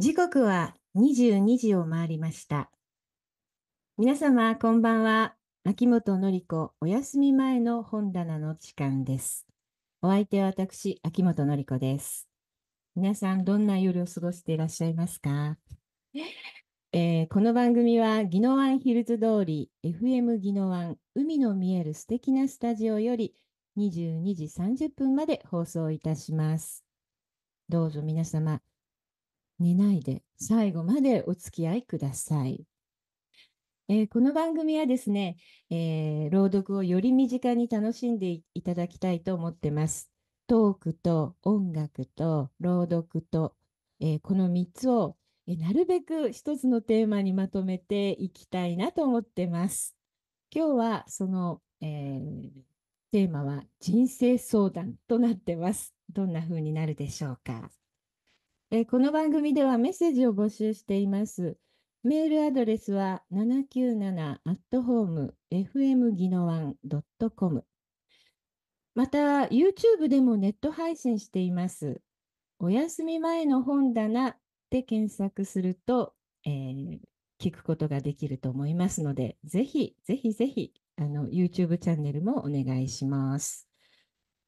時刻は22時を回りました。皆様、こんばんは。秋元の子お休み前の本棚の時間です。お相手は私、秋元の子です。皆さん、どんな夜を過ごしていらっしゃいますかえー、この番組は、宜野湾ヒルズ通り、FM 宜野湾、海の見える素敵なスタジオより、22時30分まで放送いたします。どうぞ皆様、寝ないで最後までお付き合いください。えー、この番組はですね、えー、朗読をより身近に楽しんでいただきたいと思ってます。トークと音楽と朗読と、えー、この3つを、えなるべく1つのテーマにまとめていきたいなと思ってます。今日はその、えテーマは人生相談となってます。どんな風になるでしょうか。えこの番組ではメッセージを募集しています。メールアドレスは797 at home fm ギノワン .com また YouTube でもネット配信しています。お休み前の本棚で検索すると、えー、聞くことができると思いますので、ぜひぜひぜひあの YouTube チャンネルもお願いします。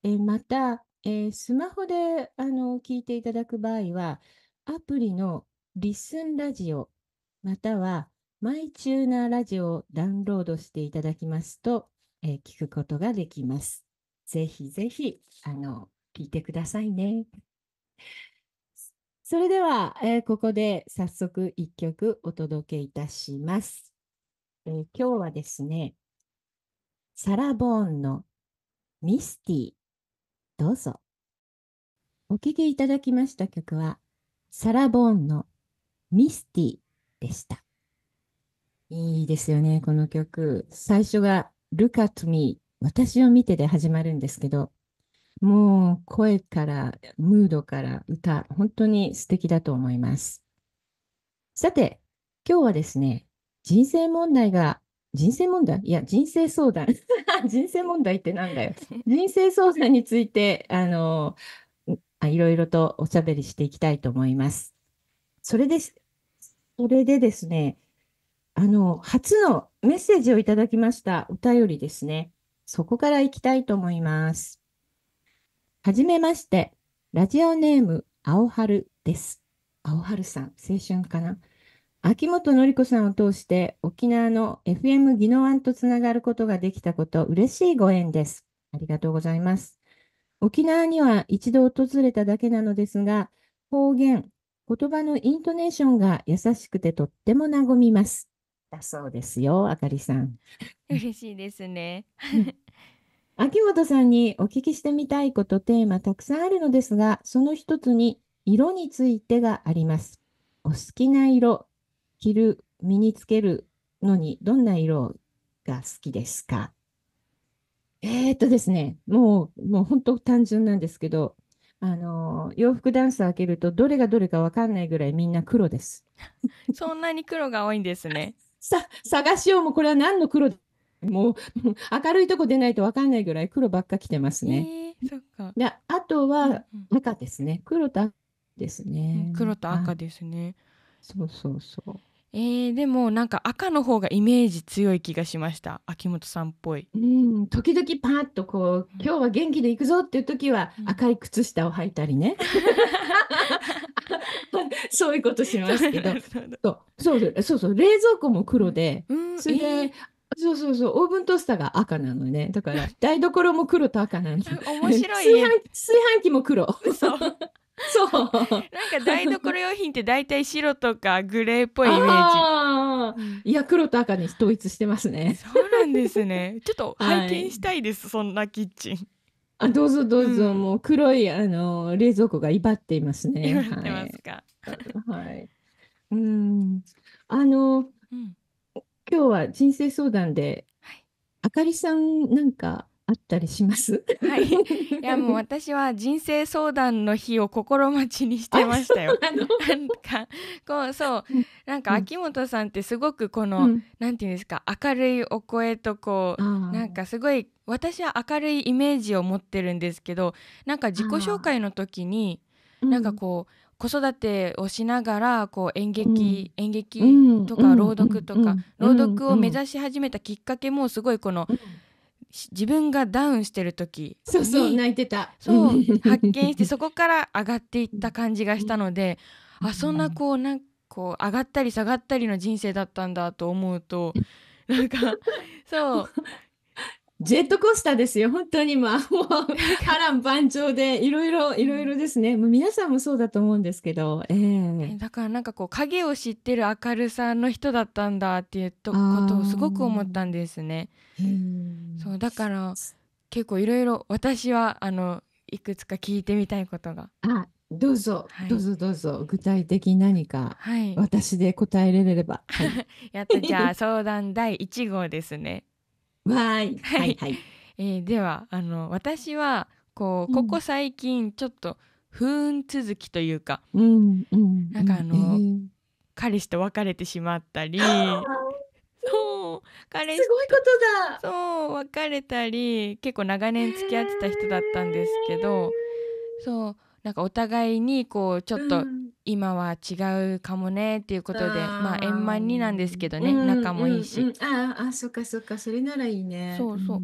えまた、えー、スマホであの聞いていただく場合は、アプリのリスンラジオ、またはマイチューナーラジオをダウンロードしていただきますと、えー、聞くことができます。ぜひぜひ、あの、聞いてくださいね。それでは、えー、ここで早速一曲お届けいたします、えー、今日はですね、サラボーンのミスティどうぞ。お聴きいただきました曲は、サラ・ボーンのミスティでした。いいですよね、この曲。最初が Look at me 私を見てで始まるんですけど、もう声から、ムードから歌、本当に素敵だと思います。さて、今日はですね、人生問題が人生問題いや、人生相談。人生問題ってなんだよ。人生相談について、あの、いろいろとおしゃべりしていきたいと思います。それです。それでですね、あの、初のメッセージをいただきましたお便りですね。そこからいきたいと思います。はじめまして、ラジオネーム、青春です。青春さん、青春かな秋元り子さんを通して沖縄の FM 技能案とつながることができたこと嬉しいご縁です。ありがとうございます。沖縄には一度訪れただけなのですが、方言、言葉のイントネーションが優しくてとっても和みます。だそうですよ、あかりさん。嬉しいですね。秋元さんにお聞きしてみたいこと、テーマたくさんあるのですが、その一つに色についてがあります。お好きな色、着る、身につけるのにどんな色が好きですかえー、っとですね、もう、もう本当単純なんですけど、あの、洋服ダンス開けると、どれがどれか分かんないぐらいみんな黒です。そんなに黒が多いんですね。さ、探しようもこれは何の黒もう、明るいとこ出ないと分かんないぐらい黒ばっか着てますね。えー、そっか。で、あとは赤ですね。黒と赤ですね。黒と赤ですね。そうそうそう。えー、でもなんか赤の方がイメージ強い気がしました秋元さんっぽい。うん、時々パーッとこう今日は元気でいくぞっていう時は赤い靴下を履いたりね、うん、そういうことしますけど そうそうそうそう冷蔵庫も黒で、うん、それで、えーそうそうそう、オーブントースターが赤なのね。だから、台所も黒と赤なんです。面白い、炊飯。炊飯器も黒。そう。なんか台所用品って大体白とかグレーっぽいイメージ。いや、黒と赤に統一してますね。そうなんですね。ちょっと拝見したいです、はい、そんなキッチン。あ、どうぞどうぞ、うん、もう黒い、あの、冷蔵庫が威張っていますね。威張ってますか。はい。はい、うん。あの、うん、今日は人生相談で、はい、あかりさんなんかあったりします。はい。いやもう私は人生相談の日を心待ちにしてましたよ。なんかこうそうなんか秋元さんってすごくこの、うん、なんていうんですか明るいお声とこうなんかすごい私は明るいイメージを持ってるんですけどなんか自己紹介の時になんかこう、子育てをしながらこう演劇、うん、演劇とか朗読とか、うん、朗読を目指し始めたきっかけもすごいこの、自分がダウンしてる時そうそう泣いてたそう 発見してそこから上がっていった感じがしたのであそんなこうなんこう上がったり下がったりの人生だったんだと思うと なんかそう。ジェットコースターですよ、本当にあ、もう波乱万丈でいろいろいろいろですね、もう皆さんもそうだと思うんですけど、えー、、だからなんかこう影を知ってる明るさの人だったんだっていうことをすごく思ったんですね。そうだから結構いろいろ私はあのいくつか聞いてみたいことが。あどうぞ、はい、どうぞどうぞ具体的に何か、私で答えられれば。はい、やったじゃあ相談第1号ですね。わいはいはい、えー、ではあの私はこうここ最近ちょっと、うん不運続きというか、うんうん、なんかあの、えー、彼氏と別れてしまったり そう彼氏すごいことだそう別れたり結構長年付き合ってた人だったんですけど、そうなんかお互いにこうちょっと、今は違うかもねっていうことで、うん、まあ円満になんですけどね、うん、仲もいいし、うん、ああそっかそっかそれならいいねそうそう、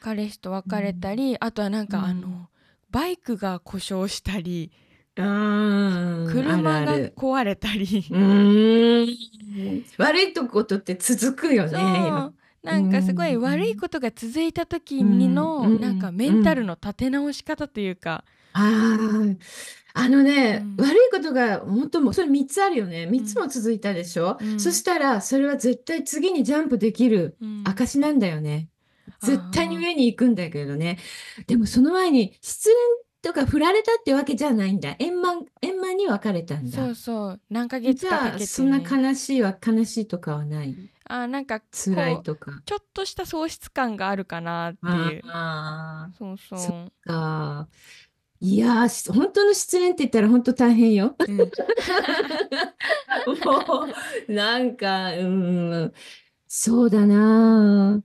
彼氏と別れたりあとはなんかあの、バイクが故障したり車が壊れたり悪いとことって続くよねなんかすごい悪いことが続いた時にの、ん、なんかメンタルの立て直し方というか、うん、ああのね、うん、悪いことが本当もそれ3つあるよね3つも続いたでしょ、うん、そしたらそれは絶対次にジャンプできる証なんだよね、絶対に上に行くんだけどね。でもその前に失恋とか振られたってわけじゃないんだ。円満、円満に別れたんだ。そうそう。何ヶ月かかけて、ね、そんな悲しいは悲しいとかはない。あなんか辛いとかちょっとした喪失感があるかなっていうあそうそうそっかいや本当の失恋って言ったら本当大変よ、うん、もうなんかうんそうだな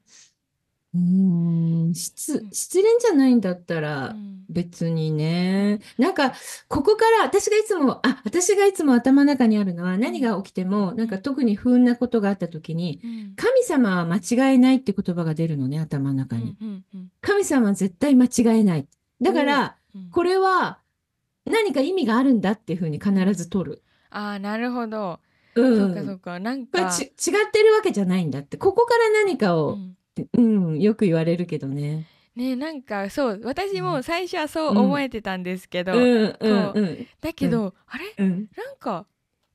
うん失失恋じゃないんだったら別にね、うん、なんかここから私がいつもあ私がいつも頭の中にあるのは何が起きてもなんか特に不運なことがあった時に、神様は間違えないって言葉が出るのね頭の中に、神様は絶対間違えないだから、これは何か意味があるんだっていうふうに必ず取るあなるほど、うん、そうかそうかなんか違ってるわけじゃないんだってここから何かを、うんってうんよく言われるけどね。ねなんかそう私も最初はそう思えてたんですけど、うんだけど、うん、あれ、うん、なんか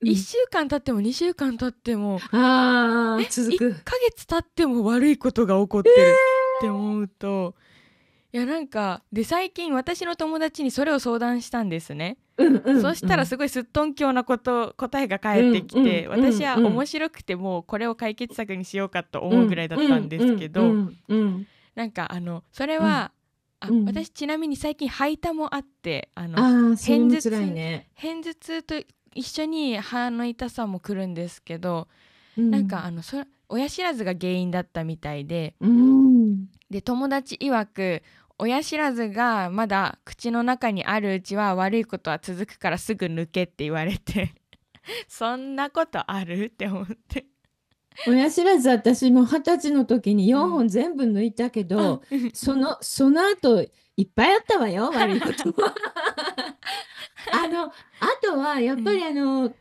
1週間経っても2週間経っても、うん、あ1ヶ月経っても悪いことが起こってるって思うと、えーいやなんかで最近私の友達にそれを相談したんですね、うんうんうん、そしたらすごいすっとんきょうなこと答えが返ってきて、うんうん私は面白くてもうこれを解決策にしようかと思うぐらいだったんですけど、うんうんうんうん、なんかあのそれは、うん、あ私ちなみに最近排他もあってあの偏頭痛、ね、偏頭痛と一緒に歯の痛さも来るんですけど、うん、なんかあのそ親知らずが原因だったみたいで、うん、で友達曰く親知らずがまだ口の中にあるうちは悪いことは続くからすぐ抜けって言われて そんなことあるって思って親知らず私も二十歳の時に4本全部抜いたけど、うん、そのその後いっぱいあったわよ悪いことも あのあとはやっぱりあの、うん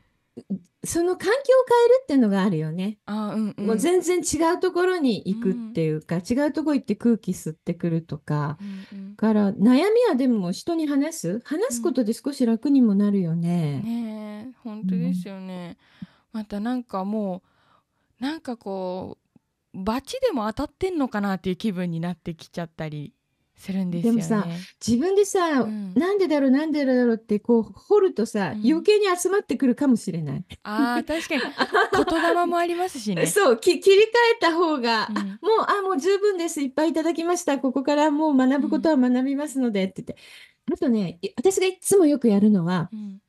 その環境を変えるっていうのがあるよね。あうん、うん、もう全然違うところに行くっていうか、うん、違うとこ行って空気吸ってくるとか、うんうん、から悩みはでも人に話す話すことで少し楽にもなるよね。うん、ね本当ですよね。うん、またなんかもうなんかこうバチでも当たってんのかなっていう気分になってきちゃったりするんですよ、ね、でもさ自分でさ、うん、なんでだろうなんでだろうってこう掘るとさ、うん、余計に集まってくるかもしれない。あ確かに 言霊もありますしね。そうき切り替えた方が、うん、あもうあもう十分ですいっぱいいただきましたここからもう学ぶことは学びますので、って言ってあとね私がいつもよくやるのは、うん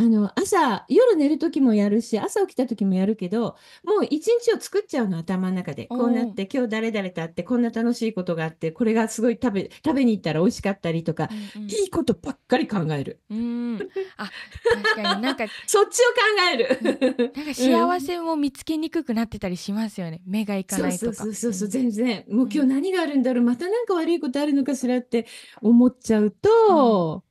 あの朝夜寝る時もやるし朝起きた時もやるけどもう一日を作っちゃうの頭の中で、こうなって今日誰々と会ってこんな楽しいことがあってこれがすごい食べ食べに行ったら美味しかったりとか、うんうん、いいことばっかり考える。うん、あ確かになんか そっちを考えるなんか幸せも見つけにくくなってたりしますよね、目がいかないとか。そうそうそう全然もう今日何があるんだろう、また何か悪いことあるのかしらって思っちゃうと。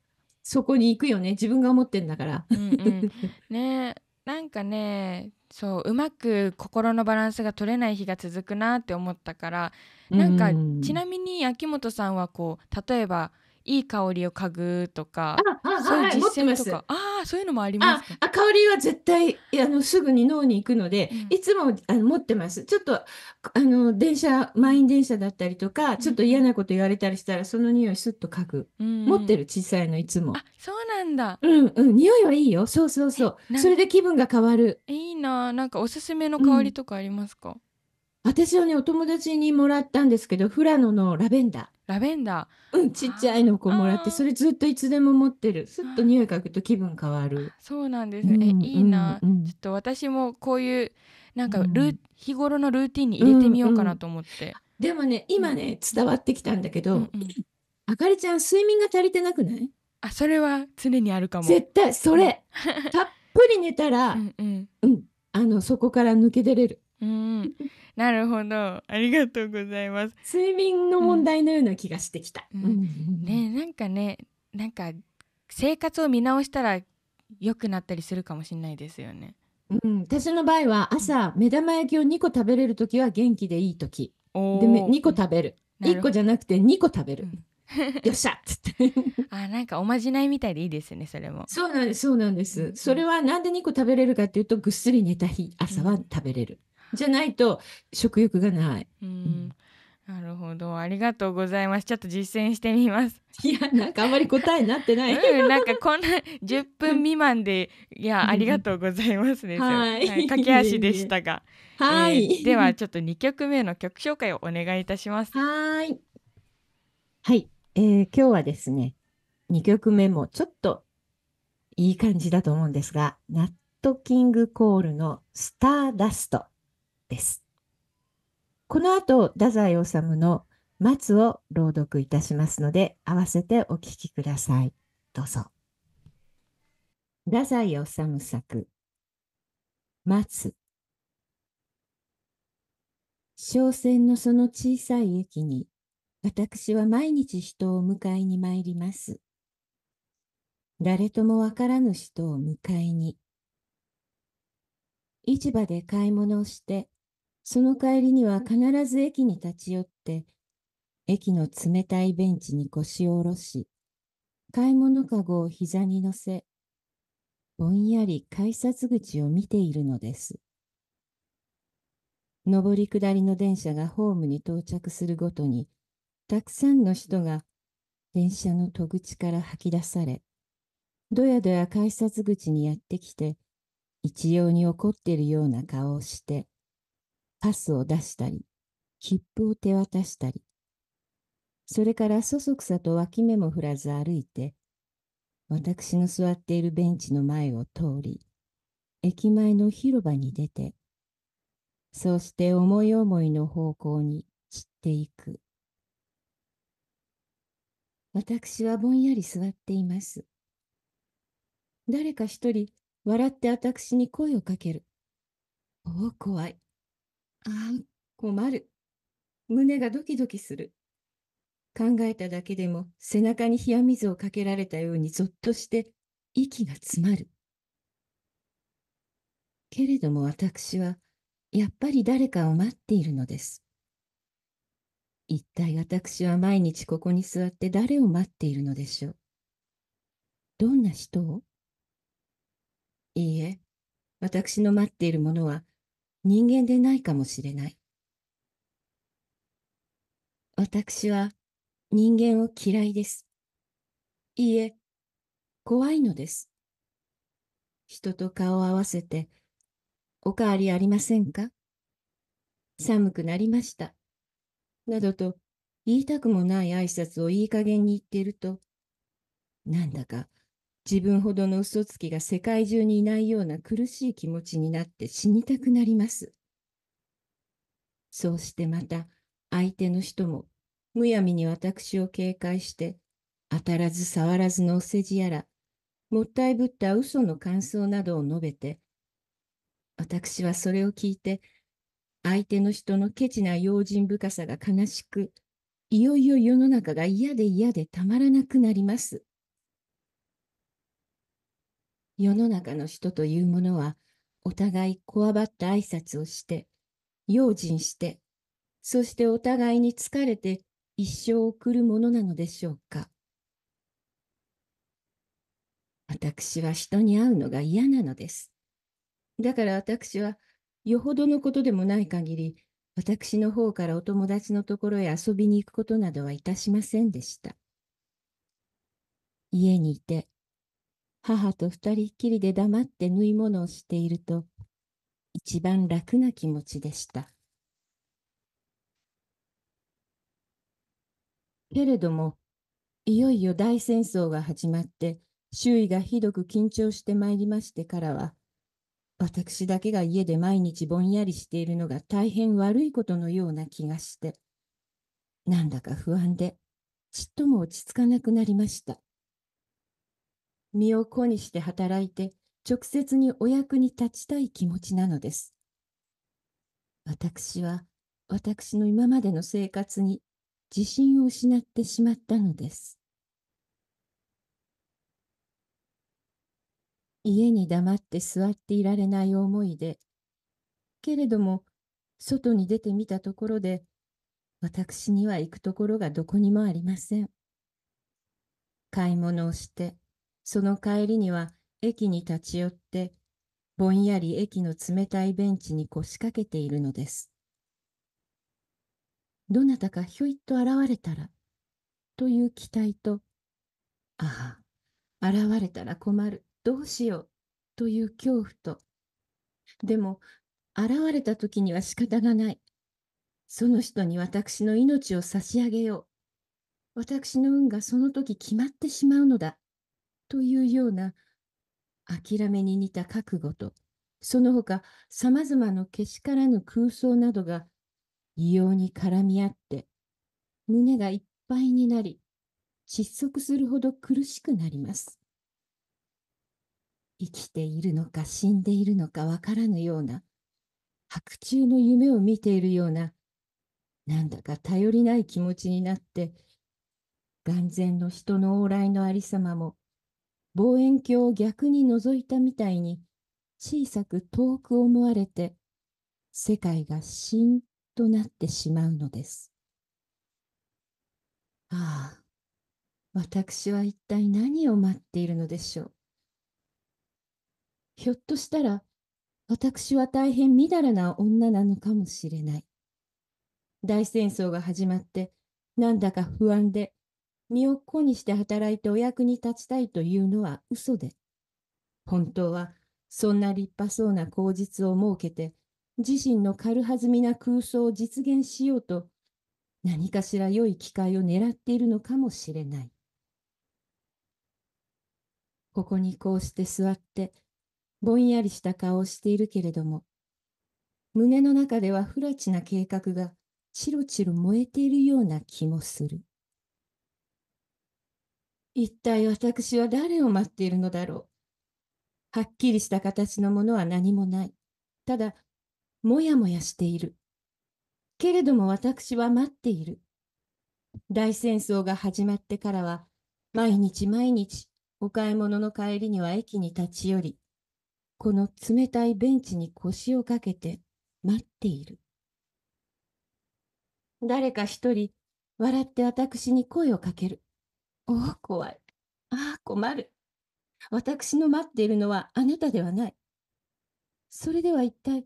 そこに行くよね自分が思ってんだから。うんうん、ねなんかねそううまく心のバランスが取れない日が続くなって思ったからなんか、ちなみに秋元さんはこう例えば「いい香りを嗅ぐとかそういう実践とか、はい、あそういうのもありますあ香りは絶対あのすぐに脳に行くので、うん、いつもあの持ってますちょっとあの電車満員電車だったりとかちょっと嫌なこと言われたりしたら、うん、その匂いすっと嗅ぐ、うん、持ってる小さいのいつもあそうなんだうんうん匂いはいいよそうそうそうそれで気分が変わるいいななんかおすすめの香りとかありますか、私はね、お友達にもらったんですけど、富良野のラベンダー。ラベンダー。うん、ちっちゃいのこうもらって、それずっといつでも持ってる。すっと匂い嗅ぐと気分変わる。そうなんですね。うん、いいな、うんちょっと私もこういう、なんかルー、うん、日頃のルーティンに入れてみようかなと思って。うんうん、でもね、今ね、伝わってきたんだけど、うんうん、あかりちゃん、睡眠が足りてなくないあ、それは常にあるかも。絶対、それ。たっぷり寝たら、うん、うん、あの、そこから抜け出れる。うん。なるほどありがとうございます睡眠の問題のような気がしてきた、うんうん、ねなんかねなんか生活を見直したら良くなったりするかもしれないですよねうん、私の場合は朝目玉焼きを2個食べれる時は元気でいい時で2個食べる1個じゃなくて2個食べる、うん よっしゃっつって あなんかおまじないみたいでいいですよねそれもそうなんですそうなんです、うん、それはなんで2個食べれるかっていうとぐっすり寝た日朝は食べれる、じゃないと食欲がない。なるほど、ありがとうございます。ちょっと実践してみます。いや、なんかあんまり答えになってない。うん、なんかこんな十分未満で、いや、ありがとうございますね。はい、はい、駆け足でしたが。はい、えー、では、ちょっと二曲目の曲紹介をお願いいたします。はい。はい、えー、今日はですね、二曲目もちょっといい感じだと思うんですが、ナットキングコールのスターダスト。です。この後、太宰治の松を朗読いたしますので、合わせてお聞きください。どうぞ。太宰治作、松。商船のその小さい駅に、私は毎日人を迎えに参ります。誰ともわからぬ人を迎えに。市場で買い物をして、その帰りには必ず駅に立ち寄って、駅の冷たいベンチに腰を下ろし、買い物かごを膝に乗せ、ぼんやり改札口を見ているのです。上り下りの電車がホームに到着するごとに、たくさんの人が電車の戸口から吐き出され、どやどや改札口にやってきて、一様に怒っているような顔をして、パスを出したり、切符を手渡したり、それからそそくさと脇目も振らず歩いて、私の座っているベンチの前を通り、駅前の広場に出て、そうして思い思いの方向に散っていく。私はぼんやり座っています。誰か一人笑って私に声をかける。おお、怖い。ああ、困る。胸がドキドキする。考えただけでも背中に冷や水をかけられたようにぞっとして息が詰まる。けれども私はやっぱり誰かを待っているのです。一体私は毎日ここに座って誰を待っているのでしょう。どんな人をいいえ、私の待っているものは人間でないかもしれない。私は人間を嫌いです。いいえ、怖いのです。人と顔を合わせて、おかわりありませんか寒くなりました。などと言いたくもない挨拶をいい加減に言っていると、なんだか自分ほどの嘘つきが世界中にいないような苦しい気持ちになって死にたくなります。そうしてまた相手の人もむやみに私を警戒して当たらず触らずのお世辞やらもったいぶった嘘の感想などを述べて私はそれを聞いて相手の人のケチな用心深さが悲しくいよいよ世の中が嫌で嫌でたまらなくなります。世の中の人というものは、お互いこわばった挨拶をして、用心して、そしてお互いに疲れて一生送るものなのでしょうか。私は人に会うのが嫌なのです。だから私は、よほどのことでもない限り、私の方からお友達のところへ遊びに行くことなどはいたしませんでした。家にいて、母と二人っきりで黙って縫い物をしていると、一番楽な気持ちでした。けれども、いよいよ大戦争が始まって、周囲がひどく緊張してまいりましてからは、私だけが家で毎日ぼんやりしているのが大変悪いことのような気がして、なんだか不安で、ちっとも落ち着かなくなりました。身を粉にして働いて、直接にお役に立ちたい気持ちなのです。私は、私の今までの生活に自信を失ってしまったのです。家に黙って座っていられない思いで、けれども、外に出てみたところで、私には行くところがどこにもありません。買い物をして、その帰りには駅に立ち寄って、ぼんやり駅の冷たいベンチに腰掛けているのです。どなたかひょいっと現れたら、という期待と、ああ、現れたら困る、どうしよう、という恐怖と、でも、現れた時には仕方がない。その人に私の命を差し上げよう。私の運がその時決まってしまうのだ。というような諦めに似た覚悟とその他さまざまなけしからぬ空想などが異様に絡み合って胸がいっぱいになり窒息するほど苦しくなります。生きているのか死んでいるのかわからぬような白昼の夢を見ているようななんだか頼りない気持ちになって眼前の人の往来のありさまも望遠鏡を逆に覗いたみたいに小さく遠く思われて世界がしんとなってしまうのです。ああ、私は一体何を待っているのでしょう。ひょっとしたら私は大変みだらな女なのかもしれない。大戦争が始まってなんだか不安で身を粉にして働いてお役に立ちたいというのは嘘で、本当はそんな立派そうな口実を設けて、自身の軽はずみな空想を実現しようと、何かしら良い機会を狙っているのかもしれない。ここにこうして座って、ぼんやりした顔をしているけれども、胸の中では不らちな計画がチロチロ燃えているような気もする。一体私は誰を待っているのだろう。はっきりした形のものは何もない。ただ、もやもやしている。けれども私は待っている。大戦争が始まってからは、毎日毎日、お買い物の帰りには駅に立ち寄り、この冷たいベンチに腰をかけて待っている。誰か一人、笑って私に声をかける。おお、怖い。ああ、困る。私の待っているのはあなたではない。それでは一体、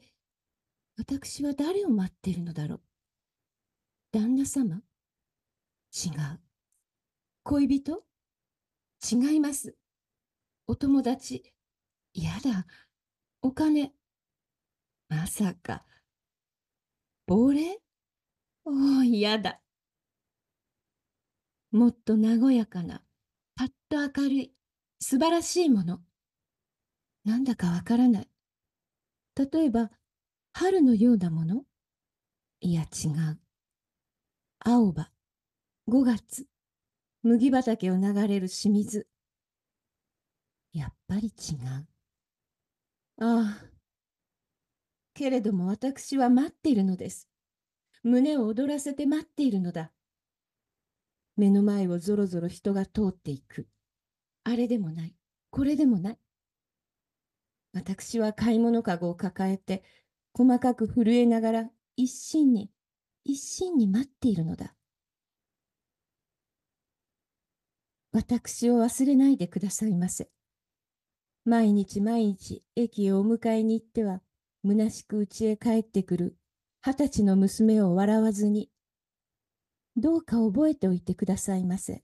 私は誰を待っているのだろう。旦那様違う。恋人違います。お友達やだ。お金まさか。亡霊おお、嫌だ。もっと和やかな、パッと明るい、素晴らしいもの。なんだかわからない。例えば、春のようなものいや違う。青葉、5月、麦畑を流れる清水。やっぱり違う。ああ。けれども私は待っているのです。胸を躍らせて待っているのだ。目の前をぞろぞろ人が通っていく。あれでもない。これでもない。私は買い物かごを抱えて、細かく震えながら一心に、一心に待っているのだ。私を忘れないでくださいませ。毎日毎日駅へお迎えに行っては、虚しく家へ帰ってくる二十歳の娘を笑わずにどうか覚えておいてくださいませ。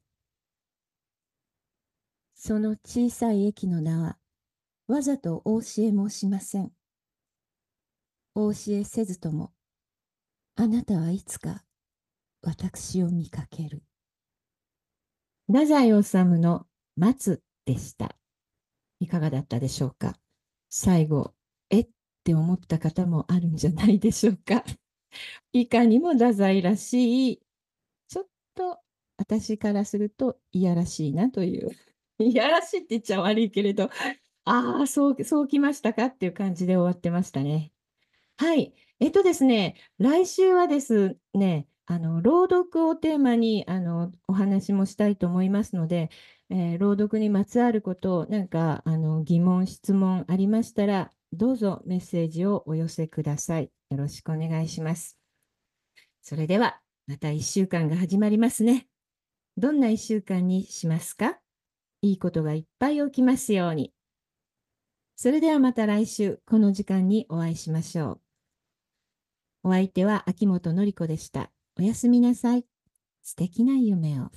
その小さい駅の名は、わざとお教え申しません。お教えせずとも、あなたはいつか私を見かける。太宰治の待つでした。いかがだったでしょうか最後、えって思った方もあるんじゃないでしょうか。いかにも太宰らしいと私からするといやらしいなという いやらしいって言っちゃ悪いけれど ああそうそうきましたかっていう感じで終わってましたね。はいえっとですね来週はですねあの朗読をテーマにあのお話もしたいと思いますので、えー、朗読にまつわることなんかあの疑問質問ありましたらどうぞメッセージをお寄せください。よろしくお願いします。それではまた1週間が始まりますね。どんな1週間にしますかいいことがいっぱい起きますように。それではまた来週、この時間にお会いしましょう。お相手は秋元のり子でした。おやすみなさい。素敵な夢を。